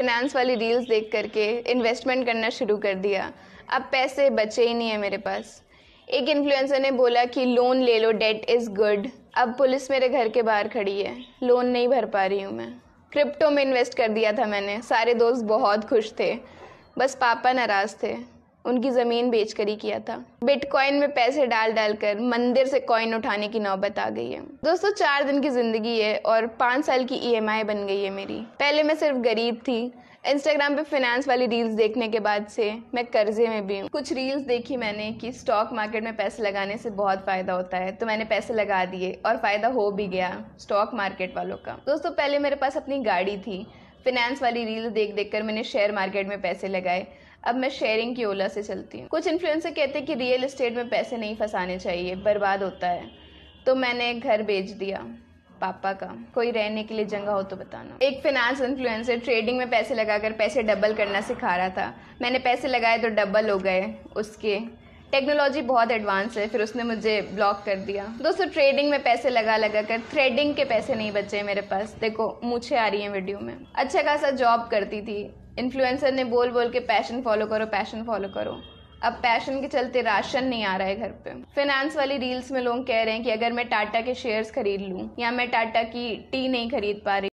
finance वाली reels देख करके इन्वेस्टमेंट करना शुरू कर दिया अब पैसे बचे ही नहीं है मेरे पास एक इन्फ्लुएंसर ने बोला कि लोन ले लो डेट इज़ गुड अब पुलिस मेरे घर के बाहर खड़ी है लोन नहीं भर पा रही हूँ मैं क्रिप्टो में इन्वेस्ट कर दिया था मैंने सारे दोस्त बहुत खुश थे बस पापा नाराज़ थे उनकी ज़मीन बेच कर ही किया था बिटकॉइन में पैसे डाल डाल कर मंदिर से कॉइन उठाने की नौबत आ गई है दोस्तों चार दिन की ज़िंदगी है और पाँच साल की ई e बन गई है मेरी पहले मैं सिर्फ गरीब थी इंस्टाग्राम पे फिनेंस वाली रील्स देखने के बाद से मैं कर्जे में भी हूँ कुछ रील्स देखी मैंने कि स्टॉक मार्केट में पैसे लगाने से बहुत फ़ायदा होता है तो मैंने पैसे लगा दिए और फ़ायदा हो भी गया स्टॉक मार्केट वालों का दोस्तों पहले मेरे पास अपनी गाड़ी थी फिनेंस वाली रील देख देख कर मैंने शेयर मार्केट में पैसे लगाए अब मैं शेयरिंग की ओला से चलती हूँ कुछ इन्फ्लुएंसर कहते हैं कि रियल इस्टेट में पैसे नहीं फंसाने चाहिए बर्बाद होता है तो मैंने घर बेच दिया पापा का कोई रहने के लिए जगह हो तो बताना एक फिनांस इन्फ्लुएंसर ट्रेडिंग में पैसे लगाकर पैसे डबल करना सिखा रहा था मैंने पैसे लगाए तो डबल हो गए उसके टेक्नोलॉजी बहुत एडवांस है फिर उसने मुझे ब्लॉक कर दिया दोस्तों ट्रेडिंग में पैसे लगा लगा कर थ्रेडिंग के पैसे नहीं बचे मेरे पास देखो मुझे आ रही है वीडियो में अच्छा खासा जॉब करती थी इन्फ्लुएंसर ने बोल बोल के पैशन फॉलो करो पैशन फॉलो करो अब पैशन के चलते राशन नहीं आ रहा है घर पे फिनेंस वाली रील्स में लोग कह रहे हैं कि अगर मैं टाटा के शेयर्स खरीद लूँ या मैं टाटा की टी नहीं खरीद पा रही